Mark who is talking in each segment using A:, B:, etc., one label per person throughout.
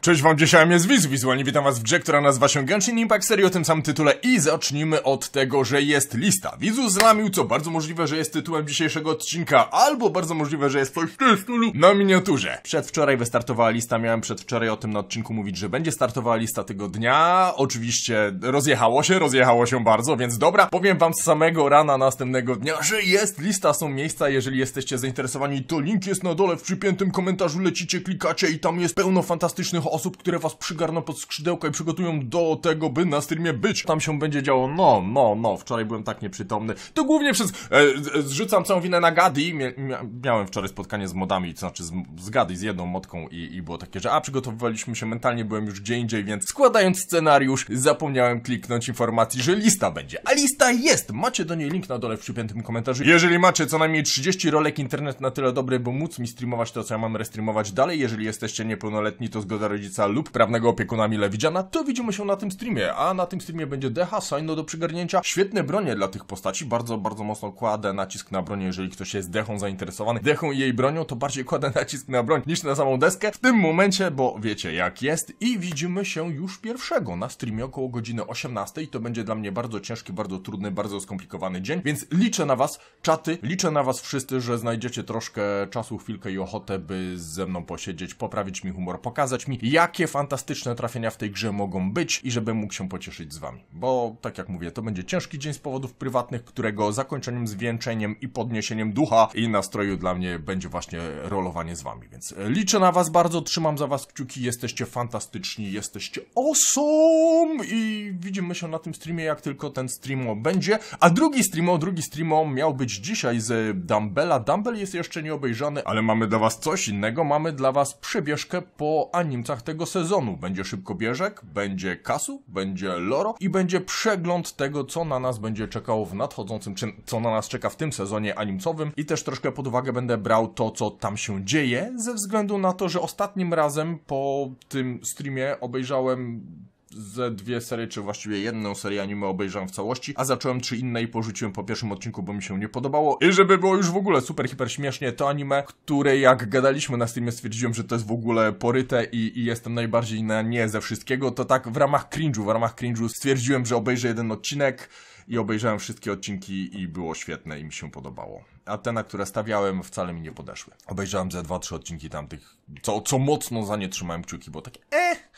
A: Cześć wam, dzisiaj jest Wiz, wizualnie witam was w grze, która nazywa się Genshin Impact serii o tym samym tytule i zacznijmy od tego, że jest lista. Wizu znamił, co bardzo możliwe, że jest tytułem dzisiejszego odcinka, albo bardzo możliwe, że jest coś w tym stylu na miniaturze. Przedwczoraj wystartowała lista, miałem przedwczoraj o tym na odcinku mówić, że będzie startowała lista tego dnia. Oczywiście rozjechało się, rozjechało się bardzo, więc dobra, powiem wam z samego rana następnego dnia, że jest lista, są miejsca, jeżeli jesteście zainteresowani, to link jest na dole w przypiętym komentarzu, lecicie, klikacie i tam jest pełno fantastycznych osób, które was przygarną pod skrzydełko i przygotują do tego, by na streamie być. Tam się będzie działo, no, no, no, wczoraj byłem tak nieprzytomny. To głównie przez, e, e zrzucam całą winę na Gadi. Mia, miałem wczoraj spotkanie z modami, to znaczy z, z Gadi, z jedną modką i, i było takie, że a, przygotowywaliśmy się mentalnie, byłem już gdzie indziej, więc składając scenariusz zapomniałem kliknąć informacji, że lista będzie. A lista jest! Macie do niej link na dole w przypiętym komentarzu. Jeżeli macie co najmniej 30 rolek internet na tyle dobry, by móc mi streamować to, co ja mam restreamować dalej, jeżeli jesteście niepełnoletni, to zgoda rodzica lub prawnego opiekuna mile widziana, to widzimy się na tym streamie, a na tym streamie będzie Deha, Saino do przygarnięcia. Świetne bronie dla tych postaci, bardzo, bardzo mocno kładę nacisk na bronię, jeżeli ktoś jest Dechą zainteresowany. Dechą i jej bronią, to bardziej kładę nacisk na broń niż na samą deskę w tym momencie, bo wiecie jak jest i widzimy się już pierwszego na streamie około godziny 18 i to będzie dla mnie bardzo ciężki, bardzo trudny, bardzo skomplikowany dzień, więc liczę na was, czaty, liczę na was wszyscy, że znajdziecie troszkę czasu, chwilkę i ochotę, by ze mną posiedzieć, poprawić mi humor, pokazać mi jakie fantastyczne trafienia w tej grze mogą być i żebym mógł się pocieszyć z wami. Bo tak jak mówię, to będzie ciężki dzień z powodów prywatnych, którego zakończeniem, zwieńczeniem i podniesieniem ducha i nastroju dla mnie będzie właśnie rolowanie z wami. Więc e, liczę na was bardzo, trzymam za was kciuki, jesteście fantastyczni, jesteście awesome i widzimy się na tym streamie, jak tylko ten stream będzie. A drugi stream, drugi stream miał być dzisiaj z Dumbella. Dumbell jest jeszcze nieobejrzany, ale mamy dla was coś innego, mamy dla was przebieżkę po animcach tego sezonu. Będzie szybkobieżek, będzie kasu, będzie loro i będzie przegląd tego, co na nas będzie czekało w nadchodzącym, czy co na nas czeka w tym sezonie animcowym i też troszkę pod uwagę będę brał to, co tam się dzieje, ze względu na to, że ostatnim razem po tym streamie obejrzałem ze dwie serie, czy właściwie jedną serię anime obejrzałem w całości, a zacząłem trzy inne i porzuciłem po pierwszym odcinku, bo mi się nie podobało. I żeby było już w ogóle super, hiper śmiesznie, to anime, które jak gadaliśmy na streamie stwierdziłem, że to jest w ogóle poryte i, i jestem najbardziej na nie ze wszystkiego, to tak w ramach cringe'u, w ramach cringe'u stwierdziłem, że obejrzę jeden odcinek, i obejrzałem wszystkie odcinki i było świetne i mi się podobało. A te, na które stawiałem, wcale mi nie podeszły. Obejrzałem ze 2-3 odcinki tamtych, co, co mocno za nie trzymałem kciuki, bo takie eh,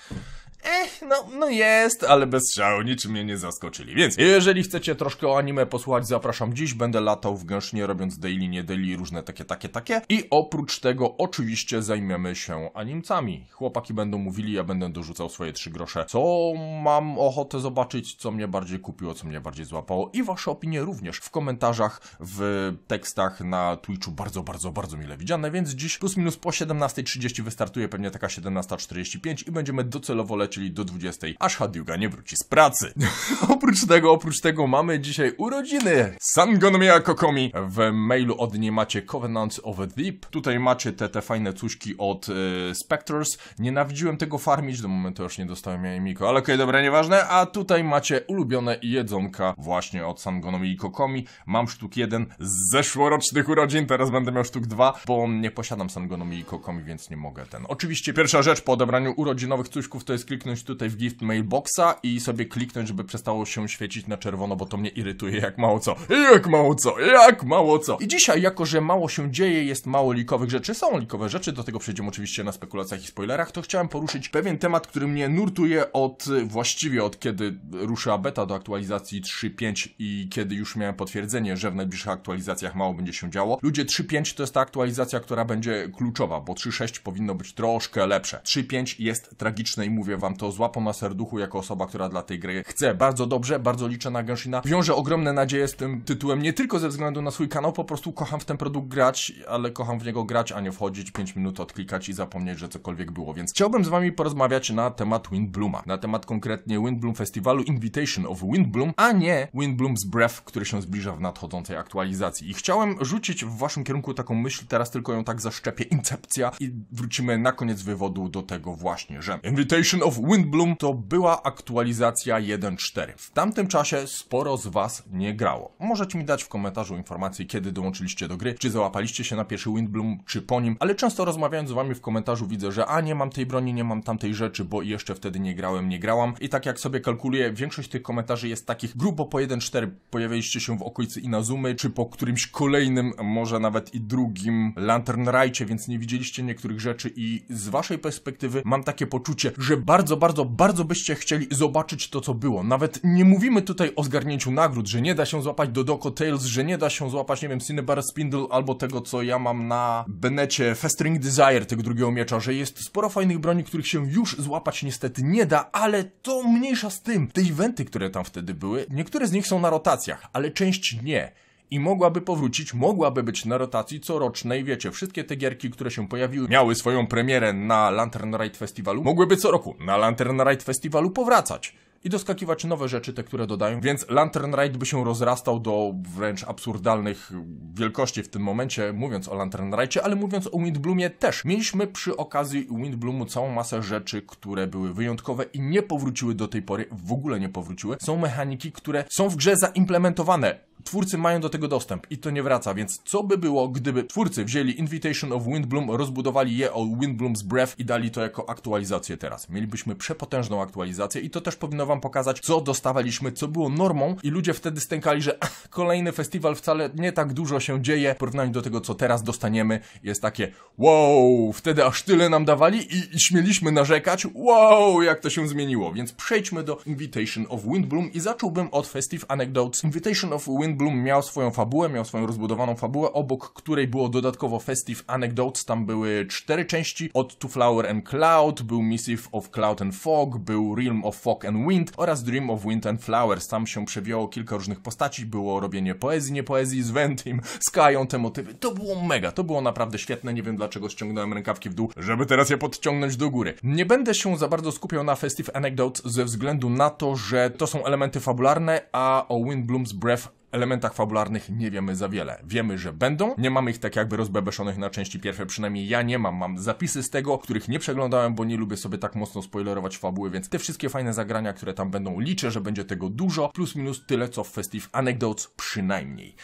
A: Eh, no, no jest, ale bez szału, niczym mnie nie zaskoczyli. Więc jeżeli chcecie troszkę o anime posłuchać, zapraszam dziś. Będę latał w gęsznie, robiąc daily, nie daily, różne takie, takie, takie. I oprócz tego oczywiście zajmiemy się animcami. Chłopaki będą mówili, ja będę dorzucał swoje trzy grosze. Co mam ochotę zobaczyć, co mnie bardziej kupiło, co mnie bardziej złapało. I wasze opinie również w komentarzach, w tekstach na Twitchu. Bardzo, bardzo, bardzo mile widziane. Więc dziś plus minus po 17.30 wystartuje pewnie taka 17.45 i będziemy docelowo lecieć czyli do 20, aż Hadiuga nie wróci z pracy. oprócz tego, oprócz tego mamy dzisiaj urodziny Sangonomiya Kokomi. W mailu od niej macie Covenant of the Deep. Tutaj macie te, te fajne cuśki od y, Spectres. Nienawidziłem tego farmić, do momentu już nie dostałem jej Miko, ale okej, okay, dobra, nieważne. A tutaj macie ulubione jedzonka właśnie od i Kokomi. Mam sztuk jeden z zeszłorocznych urodzin, teraz będę miał sztuk dwa, bo nie posiadam i Kokomi, więc nie mogę ten. Oczywiście pierwsza rzecz po odebraniu urodzinowych cuśków to jest klik kliknąć tutaj w gift mailboxa i sobie kliknąć, żeby przestało się świecić na czerwono, bo to mnie irytuje jak mało co. Jak mało co, jak mało co. I dzisiaj, jako że mało się dzieje, jest mało likowych rzeczy, są likowe rzeczy, do tego przejdziemy oczywiście na spekulacjach i spoilerach, to chciałem poruszyć pewien temat, który mnie nurtuje od właściwie od kiedy ruszyła beta do aktualizacji 3.5 i kiedy już miałem potwierdzenie, że w najbliższych aktualizacjach mało będzie się działo. Ludzie 3.5 to jest ta aktualizacja, która będzie kluczowa, bo 3.6 powinno być troszkę lepsze. 3.5 jest tragiczne i mówię wam to z łapą na serduchu jako osoba, która dla tej gry chce bardzo dobrze, bardzo liczę na Genshina. Wiąże ogromne nadzieje z tym tytułem, nie tylko ze względu na swój kanał, po prostu kocham w ten produkt grać, ale kocham w niego grać, a nie wchodzić 5 minut, odklikać i zapomnieć, że cokolwiek było, więc chciałbym z wami porozmawiać na temat Windbluma, na temat konkretnie Windblum Festiwalu Invitation of Windblum, a nie Windblum's Breath, który się zbliża w nadchodzącej aktualizacji. I chciałem rzucić w waszym kierunku taką myśl, teraz tylko ją tak zaszczepię, incepcja i wrócimy na koniec wywodu do tego właśnie, że Invitation of Windbloom to była aktualizacja 1.4. W tamtym czasie sporo z Was nie grało. Możecie mi dać w komentarzu informacje, kiedy dołączyliście do gry, czy załapaliście się na pierwszy Windbloom, czy po nim, ale często rozmawiając z Wami w komentarzu widzę, że a nie mam tej broni, nie mam tamtej rzeczy, bo jeszcze wtedy nie grałem, nie grałam. I tak jak sobie kalkuluję, większość tych komentarzy jest takich grubo po 1.4 pojawiliście się w okolicy Inazumy, czy po którymś kolejnym, może nawet i drugim Lantern Rajcie, więc nie widzieliście niektórych rzeczy i z Waszej perspektywy mam takie poczucie, że bardzo bardzo, bardzo, bardzo byście chcieli zobaczyć to, co było. Nawet nie mówimy tutaj o zgarnięciu nagród, że nie da się złapać do Doko Tales, że nie da się złapać, nie wiem, Cinebar Spindle albo tego, co ja mam na Benecie Festering Desire tego drugiego miecza, że jest sporo fajnych broni, których się już złapać niestety nie da, ale to mniejsza z tym. Te eventy, które tam wtedy były, niektóre z nich są na rotacjach, ale część nie i mogłaby powrócić, mogłaby być na rotacji corocznej, wiecie, wszystkie te gierki, które się pojawiły, miały swoją premierę na Lantern Ride Festiwalu, mogłyby co roku na Lantern Ride Festiwalu powracać i doskakiwać nowe rzeczy, te, które dodają. Więc Lantern Ride by się rozrastał do wręcz absurdalnych wielkości w tym momencie, mówiąc o Lantern Ride, ale mówiąc o Windbloomie też. Mieliśmy przy okazji Windbloomu całą masę rzeczy, które były wyjątkowe i nie powróciły do tej pory, w ogóle nie powróciły. Są mechaniki, które są w grze zaimplementowane twórcy mają do tego dostęp i to nie wraca, więc co by było, gdyby twórcy wzięli Invitation of Windbloom, rozbudowali je o Windbloom's Breath i dali to jako aktualizację teraz. Mielibyśmy przepotężną aktualizację i to też powinno wam pokazać, co dostawaliśmy, co było normą i ludzie wtedy stękali, że kolejny festiwal wcale nie tak dużo się dzieje w porównaniu do tego, co teraz dostaniemy. Jest takie wow, wtedy aż tyle nam dawali i, i śmieliśmy narzekać, wow, jak to się zmieniło. Więc przejdźmy do Invitation of Windbloom i zacząłbym od Festive Anecdotes. Invitation of Windbloom Bloom miał swoją fabułę, miał swoją rozbudowaną fabułę, obok której było dodatkowo Festive Anecdotes, tam były cztery części, od To Flower and Cloud, był Missive of Cloud and Fog, był Realm of Fog and Wind oraz Dream of Wind and Flowers. Tam się przewijało kilka różnych postaci, było robienie poezji, nie poezji, z Ventim, z Kają, te motywy. To było mega, to było naprawdę świetne, nie wiem dlaczego ściągnąłem rękawki w dół, żeby teraz je podciągnąć do góry. Nie będę się za bardzo skupiał na Festive Anecdotes ze względu na to, że to są elementy fabularne, a o Wind Bloom's Breath elementach fabularnych nie wiemy za wiele. Wiemy, że będą, nie mamy ich tak jakby rozbebeszonych na części pierwsze, przynajmniej ja nie mam. Mam zapisy z tego, których nie przeglądałem, bo nie lubię sobie tak mocno spoilerować fabuły, więc te wszystkie fajne zagrania, które tam będą, liczę, że będzie tego dużo, plus minus tyle co w Festive Anecdotes przynajmniej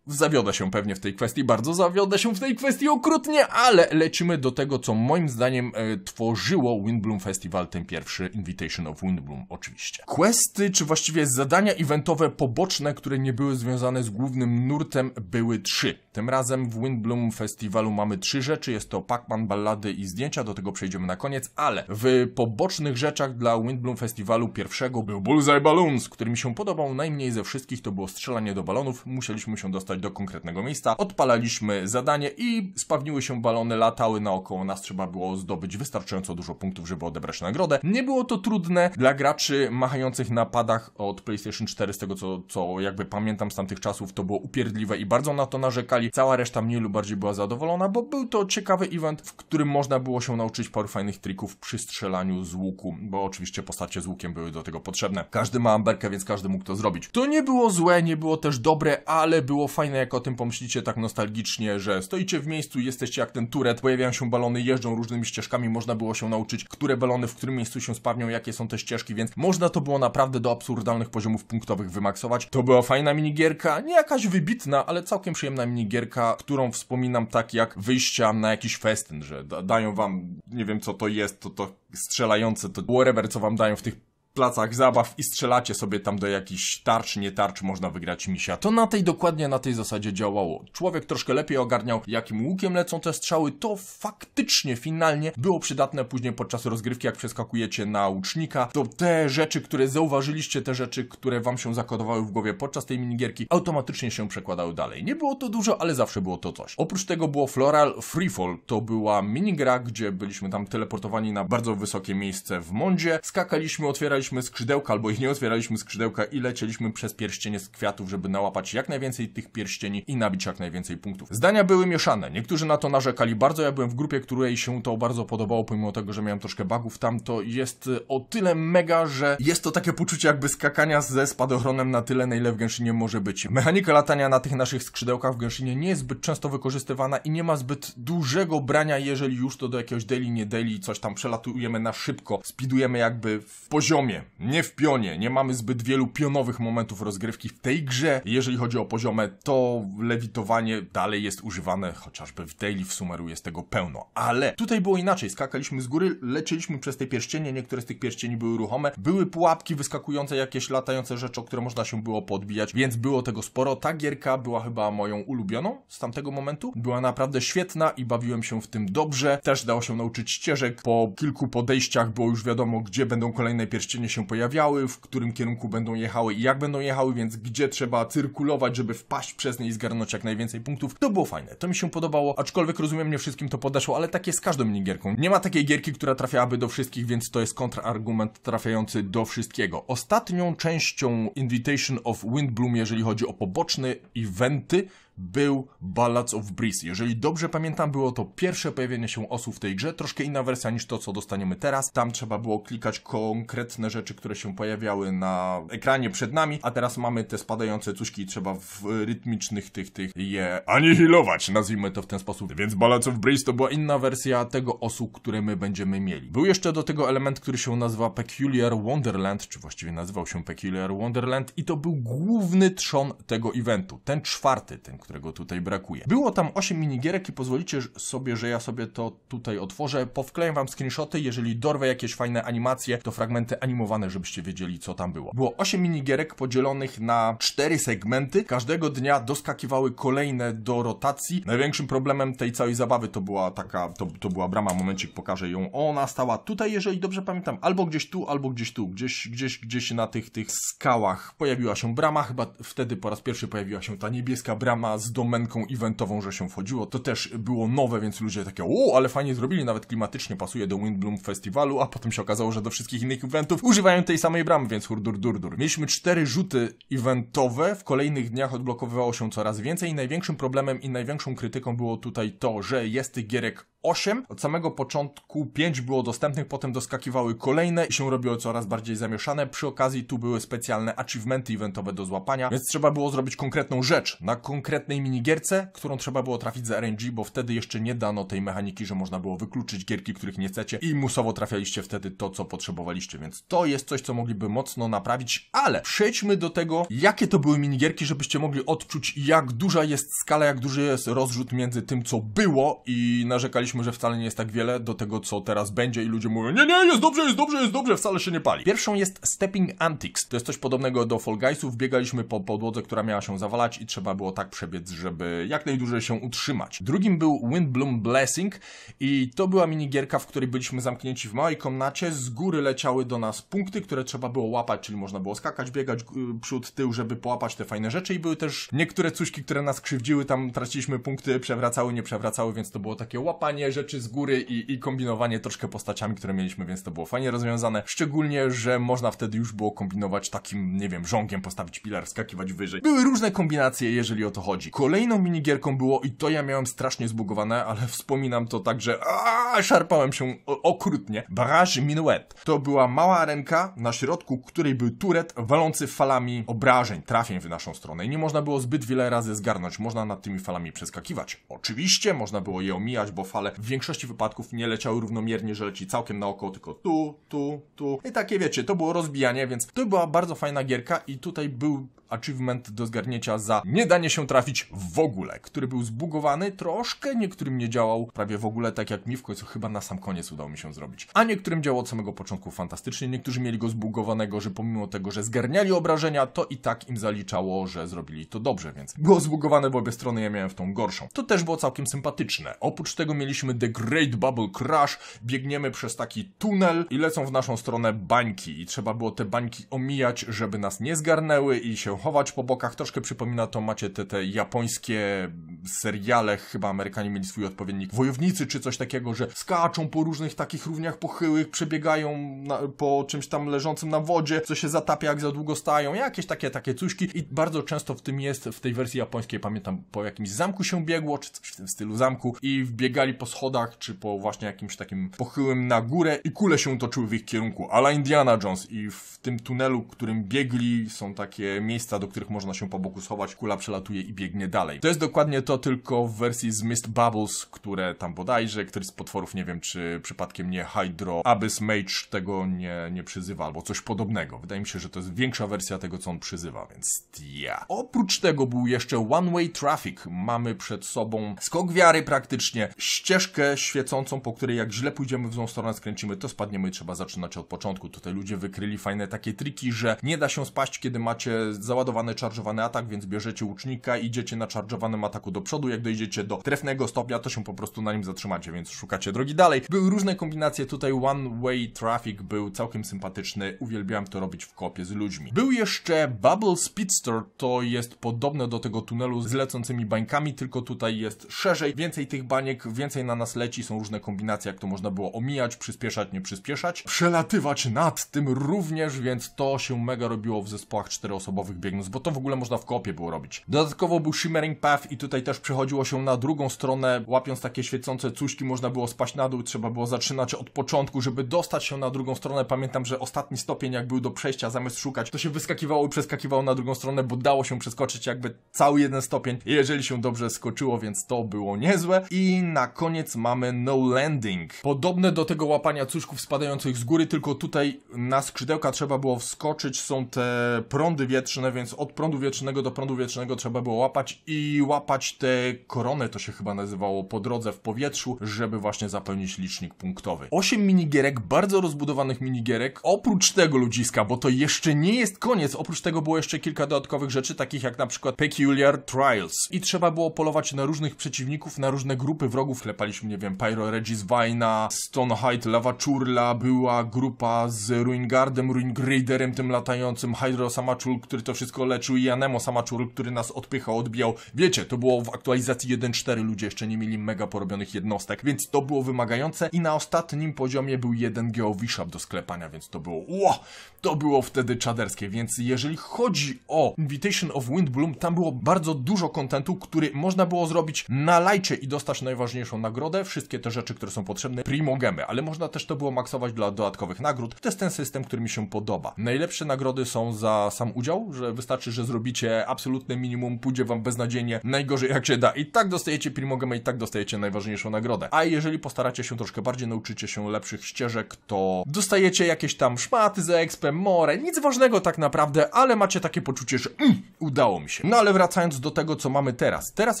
A: zawiodę się pewnie w tej kwestii, bardzo zawiodę się w tej kwestii okrutnie, ale lecimy do tego, co moim zdaniem e, tworzyło Windbloom Festival, ten pierwszy Invitation of Windbloom oczywiście. Questy, czy właściwie zadania eventowe poboczne, które nie były związane z głównym nurtem, były trzy. Tym razem w Windbloom Festiwalu mamy trzy rzeczy. Jest to Pac-Man, ballady i zdjęcia. Do tego przejdziemy na koniec, ale w pobocznych rzeczach dla Windbloom Festiwalu pierwszego był Bullseye Balloons, który mi się podobał najmniej ze wszystkich. To było strzelanie do balonów. Musieliśmy się dostać do konkretnego miejsca. Odpalaliśmy zadanie i spawniły się balony, latały naokoło nas. Trzeba było zdobyć wystarczająco dużo punktów, żeby odebrać nagrodę. Nie było to trudne dla graczy machających na padach od PlayStation 4. Z tego, co, co jakby pamiętam z tamtych czasów, to było upierdliwe i bardzo na to narzekali i cała reszta mniej lub bardziej była zadowolona, bo był to ciekawy event, w którym można było się nauczyć paru fajnych trików przy strzelaniu z łuku, bo oczywiście postacie z łukiem były do tego potrzebne. Każdy ma amberkę, więc każdy mógł to zrobić. To nie było złe, nie było też dobre, ale było fajne, jak o tym pomyślicie tak nostalgicznie, że stoicie w miejscu, jesteście jak ten turet, pojawiają się balony, jeżdżą różnymi ścieżkami, można było się nauczyć, które balony w którym miejscu się sparnią, jakie są te ścieżki, więc można to było naprawdę do absurdalnych poziomów punktowych wymaksować. To była fajna minigierka, nie jakaś wybitna, ale całkiem przyjemna minigierka gierka, którą wspominam tak jak wyjścia na jakiś festyn, że dają wam, nie wiem co to jest, to to strzelające, to whatever, co wam dają w tych placach zabaw i strzelacie sobie tam do jakichś tarcz, nie tarcz, można wygrać misia. To na tej dokładnie na tej zasadzie działało. Człowiek troszkę lepiej ogarniał, jakim łukiem lecą te strzały, to faktycznie finalnie było przydatne później podczas rozgrywki, jak przeskakujecie na łucznika, to te rzeczy, które zauważyliście, te rzeczy, które wam się zakodowały w głowie podczas tej minigierki, automatycznie się przekładały dalej. Nie było to dużo, ale zawsze było to coś. Oprócz tego było Floral Freefall, to była minigra, gdzie byliśmy tam teleportowani na bardzo wysokie miejsce w mądzie, skakaliśmy, otwieraliśmy otwieraliśmy skrzydełka, albo ich nie otwieraliśmy skrzydełka i lecieliśmy przez pierścienie z kwiatów, żeby nałapać jak najwięcej tych pierścieni i nabić jak najwięcej punktów. Zdania były mieszane, niektórzy na to narzekali bardzo, ja byłem w grupie, której się to bardzo podobało, pomimo tego, że miałem troszkę bugów tam, to jest y, o tyle mega, że jest to takie poczucie jakby skakania ze spadochronem na tyle, na ile w Genshinie może być. Mechanika latania na tych naszych skrzydełkach w Genshinie nie jest zbyt często wykorzystywana i nie ma zbyt dużego brania, jeżeli już to do jakiegoś daily, nie daily, coś tam przelatujemy na szybko, speedujemy jakby w poziomie, pionie, nie w pionie. Nie mamy zbyt wielu pionowych momentów rozgrywki w tej grze. Jeżeli chodzi o poziome, to lewitowanie dalej jest używane, chociażby w daily w sumeru jest tego pełno. Ale tutaj było inaczej. Skakaliśmy z góry, leczyliśmy przez te pierścienie, niektóre z tych pierścieni były ruchome. Były pułapki wyskakujące, jakieś latające rzeczy, o które można się było podbijać, więc było tego sporo. Ta gierka była chyba moją ulubioną z tamtego momentu. Była naprawdę świetna i bawiłem się w tym dobrze. Też dało się nauczyć ścieżek. Po kilku podejściach było już wiadomo, gdzie będą kolejne pierścienie nie się pojawiały, w którym kierunku będą jechały i jak będą jechały, więc gdzie trzeba cyrkulować, żeby wpaść przez nie i zgarnąć jak najwięcej punktów. To było fajne, to mi się podobało, aczkolwiek rozumiem, nie wszystkim to podeszło, ale tak jest z każdą minigierką. Nie ma takiej gierki, która trafiałaby do wszystkich, więc to jest kontrargument trafiający do wszystkiego. Ostatnią częścią Invitation of Windbloom, jeżeli chodzi o poboczne eventy, był Ballads of Breeze. Jeżeli dobrze pamiętam, było to pierwsze pojawienie się osób w tej grze, troszkę inna wersja niż to, co dostaniemy teraz. Tam trzeba było klikać konkretne rzeczy, które się pojawiały na ekranie przed nami, a teraz mamy te spadające cuśki i trzeba w rytmicznych tych, tych je anihilować, nazwijmy to w ten sposób. Więc Ballads of Breeze to była inna wersja tego osu, które my będziemy mieli. Był jeszcze do tego element, który się nazywa Peculiar Wonderland, czy właściwie nazywał się Peculiar Wonderland i to był główny trzon tego eventu. Ten czwarty, ten którego tutaj brakuje. Było tam 8 minigierek i pozwolicie sobie, że ja sobie to tutaj otworzę. Powkleję wam screenshoty, jeżeli dorwę jakieś fajne animacje, to fragmenty animowane, żebyście wiedzieli, co tam było. Było 8 minigierek podzielonych na 4 segmenty. Każdego dnia doskakiwały kolejne do rotacji. Największym problemem tej całej zabawy to była taka, to, to była brama, momencik pokażę ją. Ona stała tutaj, jeżeli dobrze pamiętam, albo gdzieś tu, albo gdzieś tu, gdzieś, gdzieś, gdzieś na tych, tych skałach pojawiła się brama, chyba wtedy po raz pierwszy pojawiła się ta niebieska brama z domenką eventową, że się wchodziło. To też było nowe, więc ludzie takie, o, ale fajnie zrobili, nawet klimatycznie pasuje do Windbloom Festiwalu, a potem się okazało, że do wszystkich innych eventów używają tej samej bramy, więc hurdur durdur. Mieliśmy cztery rzuty eventowe, w kolejnych dniach odblokowywało się coraz więcej. Największym problemem i największą krytyką było tutaj to, że jest tych gierek 8. Od samego początku 5 było dostępnych, potem doskakiwały kolejne i się robiło coraz bardziej zamieszane. Przy okazji tu były specjalne achievementy eventowe do złapania, więc trzeba było zrobić konkretną rzecz na konkretnej minigierce, którą trzeba było trafić za RNG, bo wtedy jeszcze nie dano tej mechaniki, że można było wykluczyć gierki, których nie chcecie i musowo trafialiście wtedy to, co potrzebowaliście, więc to jest coś, co mogliby mocno naprawić, ale przejdźmy do tego, jakie to były minigierki, żebyście mogli odczuć, jak duża jest skala, jak duży jest rozrzut między tym, co było i narzekaliśmy że wcale nie jest tak wiele do tego, co teraz będzie i ludzie mówią, nie, nie, jest dobrze, jest dobrze, jest dobrze, wcale się nie pali. Pierwszą jest Stepping Antics. To jest coś podobnego do Fall Guysów. Biegaliśmy po podłodze, która miała się zawalać i trzeba było tak przebiec, żeby jak najdłużej się utrzymać. Drugim był Windbloom Blessing i to była minigierka, w której byliśmy zamknięci w małej komnacie. Z góry leciały do nas punkty, które trzeba było łapać, czyli można było skakać, biegać y, przód, tył, żeby połapać te fajne rzeczy i były też niektóre cuśki, które nas krzywdziły, tam traciliśmy punkty, przewracały, nie przewracały, więc to było takie łapanie, rzeczy z góry i, i kombinowanie troszkę postaciami, które mieliśmy, więc to było fajnie rozwiązane. Szczególnie, że można wtedy już było kombinować takim, nie wiem, żongiem postawić pilar, skakiwać wyżej. Były różne kombinacje, jeżeli o to chodzi. Kolejną minigierką było, i to ja miałem strasznie zbugowane, ale wspominam to tak, że aaa, szarpałem się okrutnie. Barrage Minuet. To była mała arenka, na środku której był turet walący falami obrażeń, trafień w naszą stronę. I nie można było zbyt wiele razy zgarnąć. Można nad tymi falami przeskakiwać. Oczywiście można było je omijać, bo fale w większości wypadków nie leciały równomiernie, że leci całkiem na około, tylko tu, tu, tu. I takie wiecie, to było rozbijanie, więc to była bardzo fajna gierka i tutaj był achievement do zgarnięcia za nie danie się trafić w ogóle, który był zbugowany troszkę, niektórym nie działał prawie w ogóle, tak jak mi w końcu chyba na sam koniec udało mi się zrobić. A niektórym działał od samego początku fantastycznie, niektórzy mieli go zbugowanego, że pomimo tego, że zgarniali obrażenia, to i tak im zaliczało, że zrobili to dobrze, więc było zbugowane w obie strony, ja miałem w tą gorszą. To też było całkiem sympatyczne. Oprócz tego mieliśmy Przeżyliśmy The Great Bubble Crash, biegniemy przez taki tunel i lecą w naszą stronę bańki i trzeba było te bańki omijać, żeby nas nie zgarnęły i się chować po bokach. Troszkę przypomina to macie te, te japońskie seriale chyba Amerykanie mieli swój odpowiednik wojownicy czy coś takiego, że skaczą po różnych takich równiach pochyłych, przebiegają na, po czymś tam leżącym na wodzie, co się zatapia jak za długo stają, jakieś takie, takie cuśki i bardzo często w tym jest, w tej wersji japońskiej pamiętam, po jakimś zamku się biegło, czy coś w tym stylu zamku i wbiegali po schodach, czy po właśnie jakimś takim pochyłym na górę i kule się toczyły w ich kierunku, ala Indiana Jones i w tym tunelu, którym biegli są takie miejsca, do których można się po boku schować, kula przelatuje i biegnie dalej. To jest dokładnie to, to tylko w wersji z Mist Bubbles, które tam bodajże, któryś z potworów, nie wiem czy przypadkiem nie Hydro Abyss Mage tego nie, nie przyzywa, albo coś podobnego. Wydaje mi się, że to jest większa wersja tego, co on przyzywa, więc ja. Oprócz tego był jeszcze One Way Traffic. Mamy przed sobą skok wiary praktycznie, ścieżkę świecącą, po której jak źle pójdziemy w złą stronę, skręcimy, to spadniemy i trzeba zaczynać od początku. Tutaj ludzie wykryli fajne takie triki, że nie da się spaść, kiedy macie załadowany, czarżowany atak, więc bierzecie łucznika, idziecie na czarżowanym ataku do przodu, jak dojdziecie do trefnego stopnia, to się po prostu na nim zatrzymacie, więc szukacie drogi dalej. Były różne kombinacje, tutaj One Way Traffic był całkiem sympatyczny, uwielbiałem to robić w kopie z ludźmi. Był jeszcze Bubble Speedster, to jest podobne do tego tunelu z lecącymi bańkami, tylko tutaj jest szerzej, więcej tych baniek, więcej na nas leci, są różne kombinacje, jak to można było omijać, przyspieszać, nie przyspieszać, przelatywać nad tym również, więc to się mega robiło w zespołach czteroosobowych biegnąc, bo to w ogóle można w kopie było robić. Dodatkowo był Shimmering Path i tutaj też przechodziło się na drugą stronę, łapiąc takie świecące cuśki, można było spaść na dół, trzeba było zaczynać od początku, żeby dostać się na drugą stronę. Pamiętam, że ostatni stopień, jak był do przejścia, zamiast szukać, to się wyskakiwało i przeskakiwało na drugą stronę, bo dało się przeskoczyć jakby cały jeden stopień, jeżeli się dobrze skoczyło, więc to było niezłe. I na koniec mamy no landing. Podobne do tego łapania cuszków spadających z góry, tylko tutaj na skrzydełka trzeba było wskoczyć, są te prądy wietrzne, więc od prądu wietrznego do prądu wietrznego trzeba było łapać i łapać tę koronę, to się chyba nazywało, po drodze w powietrzu, żeby właśnie zapełnić licznik punktowy. Osiem minigierek, bardzo rozbudowanych minigierek. Oprócz tego ludziska, bo to jeszcze nie jest koniec, oprócz tego było jeszcze kilka dodatkowych rzeczy, takich jak na przykład Peculiar Trials. I trzeba było polować na różnych przeciwników, na różne grupy wrogów. Klepaliśmy, nie wiem, Pyro Regis Vina, Stonehide Lava Churla, była grupa z Ruingardem, Ruingraderem, tym latającym, Hydro Samachul, który to wszystko leczył i Anemo Samachul, który nas odpychał, odbijał. Wiecie, to było w aktualizacji 1.4 ludzie jeszcze nie mieli mega porobionych jednostek, więc to było wymagające i na ostatnim poziomie był jeden Geowishap do sklepania, więc to było ło, to było wtedy czaderskie, więc jeżeli chodzi o Invitation of Windbloom, tam było bardzo dużo kontentu, który można było zrobić na lajcie i dostać najważniejszą nagrodę, wszystkie te rzeczy, które są potrzebne, primogemy, ale można też to było maksować dla dodatkowych nagród. To jest ten system, który mi się podoba. Najlepsze nagrody są za sam udział, że wystarczy, że zrobicie absolutne minimum, pójdzie wam beznadziejnie, najgorzej jak się da. I tak dostajecie Primogemę i tak dostajecie najważniejszą nagrodę. A jeżeli postaracie się troszkę bardziej, nauczycie się lepszych ścieżek, to dostajecie jakieś tam szmaty za e XP, more, nic ważnego tak naprawdę, ale macie takie poczucie, że mm, udało mi się. No ale wracając do tego, co mamy teraz. Teraz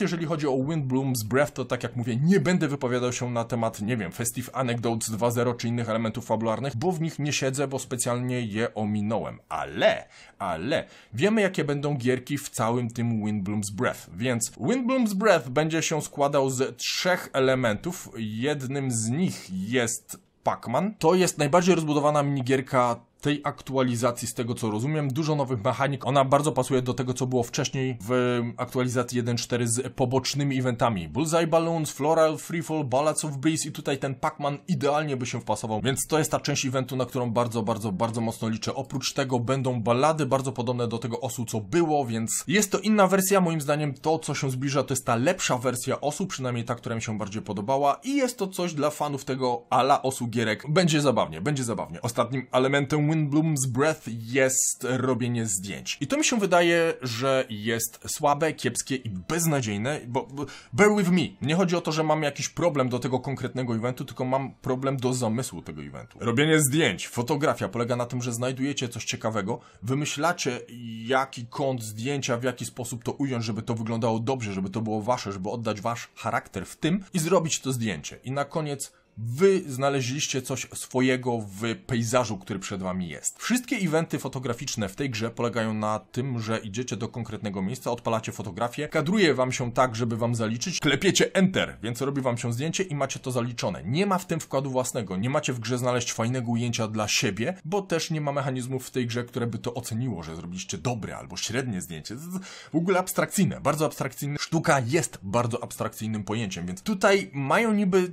A: jeżeli chodzi o Windbloom's Breath, to tak jak mówię, nie będę wypowiadał się na temat, nie wiem, Festive Anecdotes 2.0 czy innych elementów fabularnych, bo w nich nie siedzę, bo specjalnie je ominąłem. Ale, ale, wiemy jakie będą gierki w całym tym Windbloom's Breath, więc Wind Bloom's Breath będzie się składał z trzech elementów. Jednym z nich jest Pac-Man. To jest najbardziej rozbudowana minigierka tej aktualizacji, z tego co rozumiem, dużo nowych mechanik. Ona bardzo pasuje do tego, co było wcześniej w aktualizacji 1.4 z pobocznymi eventami. Bullseye Balloons, Floral Freefall, Ballads of Breeze i tutaj ten Pac-Man idealnie by się wpasował, więc to jest ta część eventu, na którą bardzo, bardzo, bardzo mocno liczę. Oprócz tego będą ballady bardzo podobne do tego osu, co było, więc jest to inna wersja. Moim zdaniem to, co się zbliża, to jest ta lepsza wersja osu, przynajmniej ta, która mi się bardziej podobała i jest to coś dla fanów tego ala osu gierek. Będzie zabawnie, będzie zabawnie. Ostatnim elementem Owen Bloom's Breath jest robienie zdjęć. I to mi się wydaje, że jest słabe, kiepskie i beznadziejne, bo bear with me, nie chodzi o to, że mam jakiś problem do tego konkretnego eventu, tylko mam problem do zamysłu tego eventu. Robienie zdjęć, fotografia polega na tym, że znajdujecie coś ciekawego, wymyślacie jaki kąt zdjęcia, w jaki sposób to ująć, żeby to wyglądało dobrze, żeby to było wasze, żeby oddać wasz charakter w tym i zrobić to zdjęcie. I na koniec wy znaleźliście coś swojego w pejzażu, który przed wami jest. Wszystkie eventy fotograficzne w tej grze polegają na tym, że idziecie do konkretnego miejsca, odpalacie fotografię, kadruje wam się tak, żeby wam zaliczyć, klepiecie enter, więc robi wam się zdjęcie i macie to zaliczone. Nie ma w tym wkładu własnego, nie macie w grze znaleźć fajnego ujęcia dla siebie, bo też nie ma mechanizmów w tej grze, które by to oceniło, że zrobiliście dobre albo średnie zdjęcie. W ogóle abstrakcyjne, bardzo abstrakcyjne. Sztuka jest bardzo abstrakcyjnym pojęciem, więc tutaj mają niby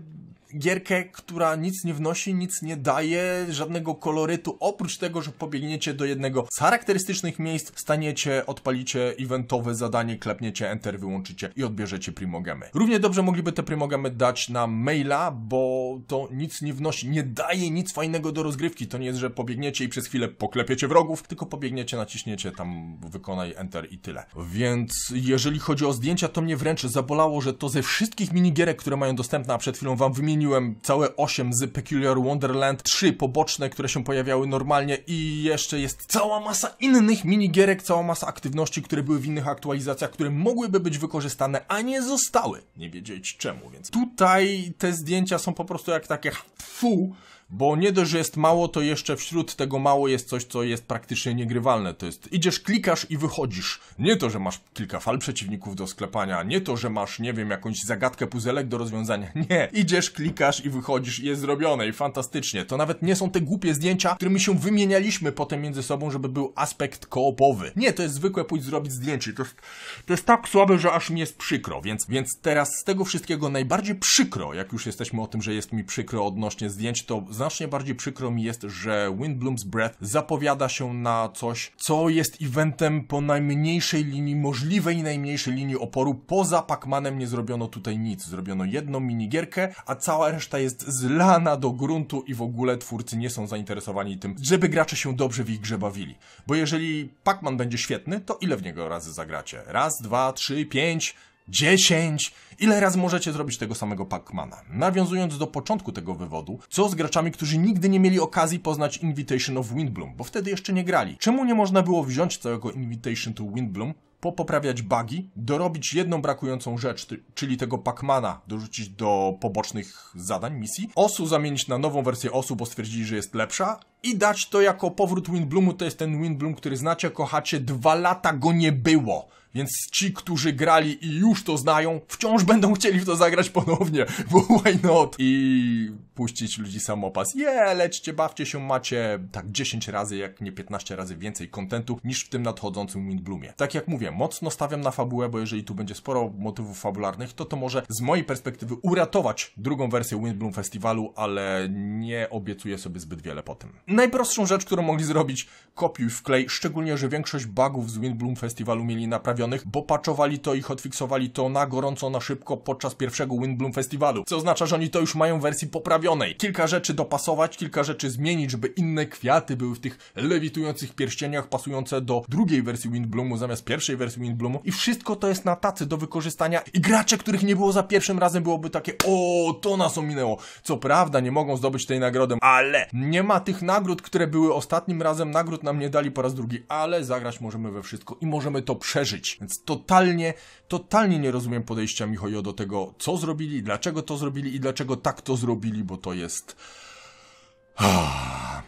A: gierkę, która nic nie wnosi, nic nie daje, żadnego kolorytu, oprócz tego, że pobiegniecie do jednego z charakterystycznych miejsc, staniecie, odpalicie eventowe zadanie, klepniecie Enter, wyłączycie i odbierzecie primogamy. Równie dobrze mogliby te primogamy dać na maila, bo to nic nie wnosi, nie daje nic fajnego do rozgrywki. To nie jest, że pobiegniecie i przez chwilę poklepiecie wrogów, tylko pobiegniecie, naciśniecie tam wykonaj Enter i tyle. Więc jeżeli chodzi o zdjęcia, to mnie wręcz zabolało, że to ze wszystkich minigierek, które mają dostępne, a przed chwilą wam wymieniłem, wymieniłem całe 8 z Peculiar Wonderland, 3 poboczne, które się pojawiały normalnie i jeszcze jest cała masa innych minigierek, cała masa aktywności, które były w innych aktualizacjach, które mogłyby być wykorzystane, a nie zostały. Nie wiedzieć czemu, więc tutaj te zdjęcia są po prostu jak takie fu bo nie dość, że jest mało, to jeszcze wśród tego mało jest coś, co jest praktycznie niegrywalne. To jest idziesz, klikasz i wychodzisz. Nie to, że masz kilka fal przeciwników do sklepania, nie to, że masz, nie wiem, jakąś zagadkę puzelek do rozwiązania. Nie, idziesz, klikasz i wychodzisz i jest zrobione i fantastycznie. To nawet nie są te głupie zdjęcia, którymi się wymienialiśmy potem między sobą, żeby był aspekt koopowy. Nie, to jest zwykłe pójść zrobić zdjęcie. To jest, to jest tak słabe, że aż mi jest przykro, więc, więc teraz z tego wszystkiego najbardziej przykro, jak już jesteśmy o tym, że jest mi przykro odnośnie zdjęć, to znacznie bardziej przykro mi jest, że Windbloom's Breath zapowiada się na coś, co jest eventem po najmniejszej linii, możliwej najmniejszej linii oporu. Poza Pacmanem nie zrobiono tutaj nic. Zrobiono jedną minigierkę, a cała reszta jest zlana do gruntu i w ogóle twórcy nie są zainteresowani tym, żeby gracze się dobrze w ich grze bawili. Bo jeżeli Pacman będzie świetny, to ile w niego razy zagracie? Raz, dwa, trzy, pięć 10. Ile razy możecie zrobić tego samego Pacmana? Nawiązując do początku tego wywodu, co z graczami, którzy nigdy nie mieli okazji poznać Invitation of Windbloom, bo wtedy jeszcze nie grali? Czemu nie można było wziąć całego Invitation to Windbloom, popoprawiać bugi, dorobić jedną brakującą rzecz, czyli tego Pacmana dorzucić do pobocznych zadań, misji, osu zamienić na nową wersję osu, bo stwierdzili, że jest lepsza i dać to jako powrót Windbloomu, to jest ten Windbloom, który znacie, kochacie, dwa lata go nie było. Więc ci, którzy grali i już to znają, wciąż będą chcieli w to zagrać ponownie, bo why not? I puścić ludzi samopas. Je, lećcie, bawcie się, macie tak 10 razy, jak nie 15 razy więcej kontentu niż w tym nadchodzącym Windbloomie. Tak jak mówię, mocno stawiam na fabułę, bo jeżeli tu będzie sporo motywów fabularnych, to to może z mojej perspektywy uratować drugą wersję Windbloom Festiwalu, ale nie obiecuję sobie zbyt wiele po tym. Najprostszą rzecz, którą mogli zrobić, kopiuj w klej, szczególnie, że większość bugów z Windbloom Festiwalu mieli naprawionych, bo patchowali to i hotfixowali to na gorąco, na szybko podczas pierwszego Windbloom Festiwalu, co oznacza, że oni to już mają w wersji poprawionej ustawionej. Kilka rzeczy dopasować, kilka rzeczy zmienić, żeby inne kwiaty były w tych lewitujących pierścieniach pasujące do drugiej wersji Windbloomu zamiast pierwszej wersji Windbloomu i wszystko to jest na tacy do wykorzystania i gracze, których nie było za pierwszym razem byłoby takie o, to nas ominęło. Co prawda nie mogą zdobyć tej nagrody, ale nie ma tych nagród, które były ostatnim razem, nagród nam nie dali po raz drugi, ale zagrać możemy we wszystko i możemy to przeżyć. Więc totalnie, totalnie nie rozumiem podejścia Michojo do tego, co zrobili, dlaczego to zrobili i dlaczego tak to zrobili, bo bo to jest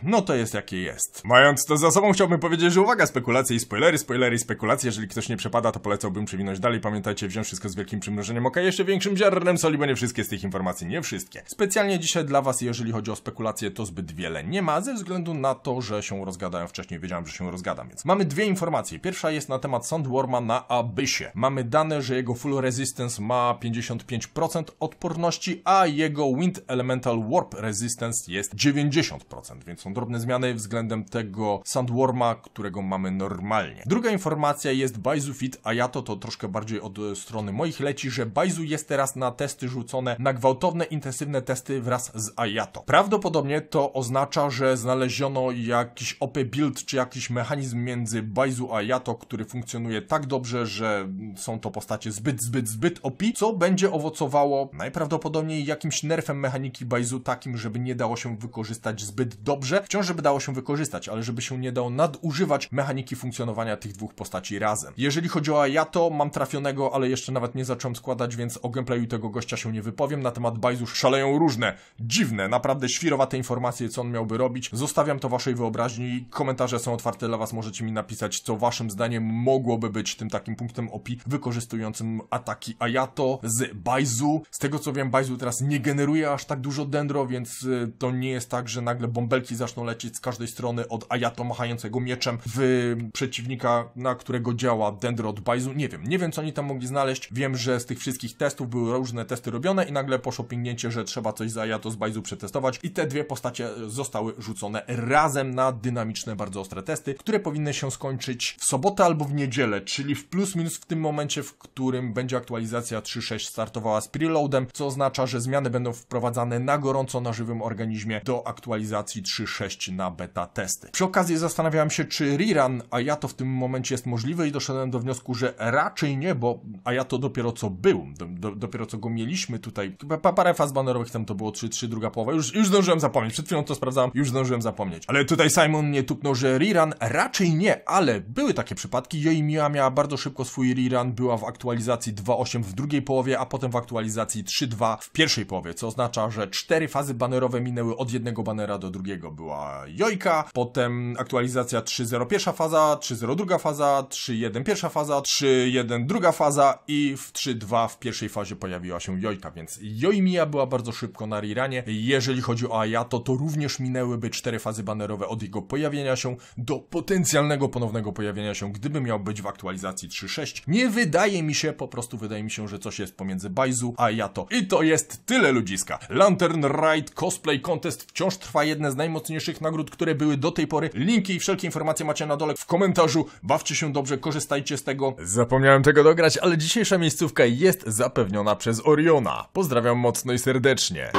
A: no to jest jakie jest. Mając to za sobą chciałbym powiedzieć, że uwaga, spekulacje i spoilery, spoilery i spekulacje. Jeżeli ktoś nie przepada, to polecałbym przewinąć dalej. Pamiętajcie, wziąć wszystko z wielkim przymrożeniem oka jeszcze większym ziarnem soli, bo nie wszystkie z tych informacji, nie wszystkie. Specjalnie dzisiaj dla was, jeżeli chodzi o spekulacje, to zbyt wiele nie ma, ze względu na to, że się rozgadałem wcześniej, wiedziałem, że się rozgadam, więc mamy dwie informacje. Pierwsza jest na temat Sandworma na Abyssie. Mamy dane, że jego Full Resistance ma 55% odporności, a jego Wind Elemental Warp Resistance jest 90 70%, więc są drobne zmiany względem tego sandworma, którego mamy normalnie. Druga informacja jest Baizu Fit, a ja to, to troszkę bardziej od strony moich leci, że Baizu jest teraz na testy rzucone, na gwałtowne, intensywne testy wraz z Ayato. Prawdopodobnie to oznacza, że znaleziono jakiś OP build, czy jakiś mechanizm między Baizu a Ayato, który funkcjonuje tak dobrze, że są to postacie zbyt, zbyt, zbyt OP, co będzie owocowało najprawdopodobniej jakimś nerfem mechaniki Baizu takim, żeby nie dało się wykorzystać zbyt dobrze, wciąż żeby dało się wykorzystać, ale żeby się nie dało nadużywać mechaniki funkcjonowania tych dwóch postaci razem. Jeżeli chodzi o Ayato, mam trafionego, ale jeszcze nawet nie zacząłem składać, więc o gameplayu tego gościa się nie wypowiem. Na temat Bajzu szaleją różne, dziwne, naprawdę świrowate informacje, co on miałby robić. Zostawiam to waszej wyobraźni, komentarze są otwarte dla was, możecie mi napisać, co waszym zdaniem mogłoby być tym takim punktem OP wykorzystującym ataki Ayato z Bajzu. Z tego co wiem, Bajzu teraz nie generuje aż tak dużo dendro, więc y, to nie jest tak, że że nagle bąbelki zaczną lecieć z każdej strony od Ayato machającego mieczem w przeciwnika, na którego działa Dendro od Bajzu. Nie wiem, nie wiem co oni tam mogli znaleźć. Wiem, że z tych wszystkich testów były różne testy robione i nagle poszło pingnięcie, że trzeba coś z Ayato z Bajzu przetestować i te dwie postacie zostały rzucone razem na dynamiczne, bardzo ostre testy, które powinny się skończyć w sobotę albo w niedzielę, czyli w plus minus w tym momencie, w którym będzie aktualizacja 3.6 startowała z preloadem, co oznacza, że zmiany będą wprowadzane na gorąco na żywym organizmie do aktualizacji aktualizacji 3.6 na beta testy. Przy okazji zastanawiałem się, czy rerun Ayato w tym momencie jest możliwy i doszedłem do wniosku, że raczej nie, bo Ayato dopiero co był, do, do, dopiero co go mieliśmy tutaj. Chyba parę faz banerowych tam to było 3.3, druga połowa. Już, już zdążyłem zapomnieć, przed chwilą to sprawdzałem, już zdążyłem zapomnieć. Ale tutaj Simon nie tupnął, że rerun raczej nie, ale były takie przypadki. Yoimiya miała bardzo szybko swój rerun, była w aktualizacji 2.8 w drugiej połowie, a potem w aktualizacji 3.2 w pierwszej połowie, co oznacza, że cztery fazy banerowe minęły od jednego banera Pionera do drugiego była Jojka, potem aktualizacja 3.0 pierwsza faza, 3.0 druga faza, 3.1 pierwsza faza, 3.1 druga faza i w 3.2 w pierwszej fazie pojawiła się Jojka, więc Joimia była bardzo szybko na riranie. Jeżeli chodzi o Ayato, to również minęłyby cztery fazy banerowe od jego pojawienia się do potencjalnego ponownego pojawienia się, gdyby miał być w aktualizacji 3.6. Nie wydaje mi się, po prostu wydaje mi się, że coś jest pomiędzy Bajzu a Ayato. I to jest tyle ludziska. Lantern Ride Cosplay Contest wciąż trwa jedna z najmocniejszych nagród, które były do tej pory. Linki i wszelkie informacje macie na dole w komentarzu. Bawcie się dobrze, korzystajcie z tego. Zapomniałem tego dograć, ale dzisiejsza miejscówka jest zapewniona przez Oriona. Pozdrawiam mocno i serdecznie.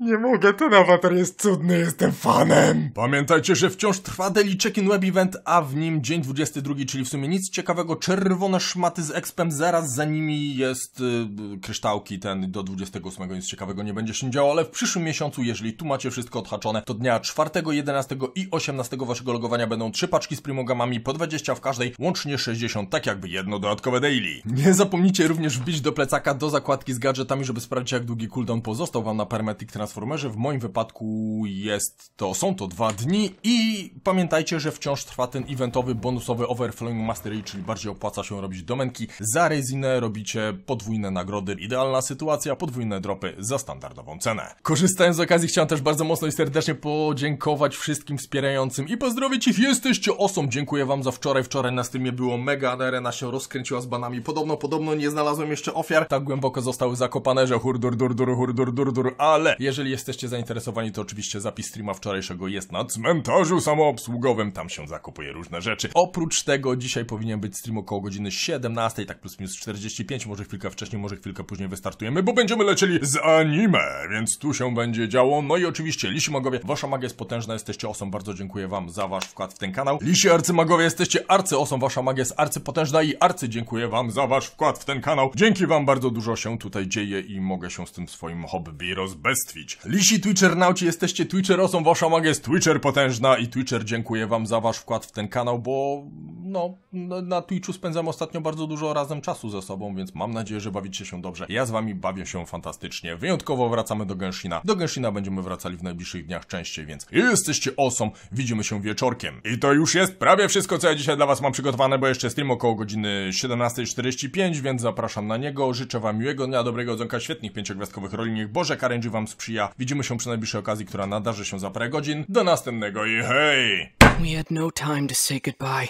A: Nie mogę, ten awatar jest cudny, jestem fanem! Pamiętajcie, że wciąż trwa Daily Check-in Web Event, a w nim dzień 22, czyli w sumie nic ciekawego, czerwone szmaty z expem, zaraz za nimi jest yy, kryształki, ten do 28, nic ciekawego nie będzie się działo, ale w przyszłym miesiącu, jeżeli tu macie wszystko odhaczone, to dnia 4, 11 i 18 waszego logowania będą trzy paczki z primogamami, po 20 w każdej, łącznie 60, tak jakby jedno dodatkowe daily. Nie zapomnijcie również wbić do plecaka do zakładki z gadżetami, żeby sprawdzić jak długi cooldown pozostał wam na permanent Metic Transformerze. W moim wypadku jest to, są to dwa dni i pamiętajcie, że wciąż trwa ten eventowy, bonusowy Overflowing Mastery, czyli bardziej opłaca się robić domenki. Za rezinę robicie podwójne nagrody, idealna sytuacja, podwójne dropy za standardową cenę. Korzystając z okazji chciałem też bardzo mocno i serdecznie podziękować wszystkim wspierającym i pozdrowić ich, jesteście osom, dziękuję wam za wczoraj, wczoraj na streamie było mega, arena się rozkręciła z banami, podobno, podobno nie znalazłem jeszcze ofiar, tak głęboko zostały zakopane, że hurdur, dur, hurdur, dur ale ale jeżeli jesteście zainteresowani, to oczywiście zapis streama wczorajszego jest na cmentarzu samoobsługowym, tam się zakupuje różne rzeczy. Oprócz tego dzisiaj powinien być stream około godziny 17, tak plus minus 45, może chwilkę wcześniej, może chwilkę później wystartujemy, bo będziemy lecieli z anime, więc tu się będzie działo. No i oczywiście, lisi magowie, wasza magia jest potężna, jesteście osą, bardzo dziękuję wam za wasz wkład w ten kanał. Lisi arcymagowie, jesteście osą, wasza magia jest arcypotężna i arcy dziękuję wam za wasz wkład w ten kanał. Dzięki wam bardzo dużo się tutaj dzieje i mogę się z tym swoim hobby rozbędzić bez Twitch. Lisi Twitchernauci, jesteście Twitcherosą, wasza magia jest Twitcher potężna i Twitcher dziękuję wam za wasz wkład w ten kanał, bo no, na Twitchu spędzam ostatnio bardzo dużo razem czasu ze sobą, więc mam nadzieję, że bawicie się dobrze. Ja z wami bawię się fantastycznie. Wyjątkowo wracamy do Gęszina. Do Gęszina będziemy wracali w najbliższych dniach częściej, więc jesteście osą, widzimy się wieczorkiem. I to już jest prawie wszystko, co ja dzisiaj dla was mam przygotowane, bo jeszcze stream około godziny 17.45, więc zapraszam na niego. Życzę wam miłego dnia, dobrego odzonka, świetnych pięciogwiazdkowych roli, niech Boże karędzi wam Wam sprzyja. Widzimy się przy najbliższej okazji, która nadarzy się za parę godzin. Do następnego i hej! We had no time to say goodbye.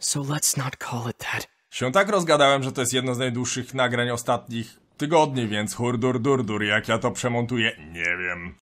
A: So let's not call it that. Się tak rozgadałem, że to jest jedno z najdłuższych nagrań ostatnich tygodni, więc hurdur durdur, jak ja to przemontuję, nie wiem.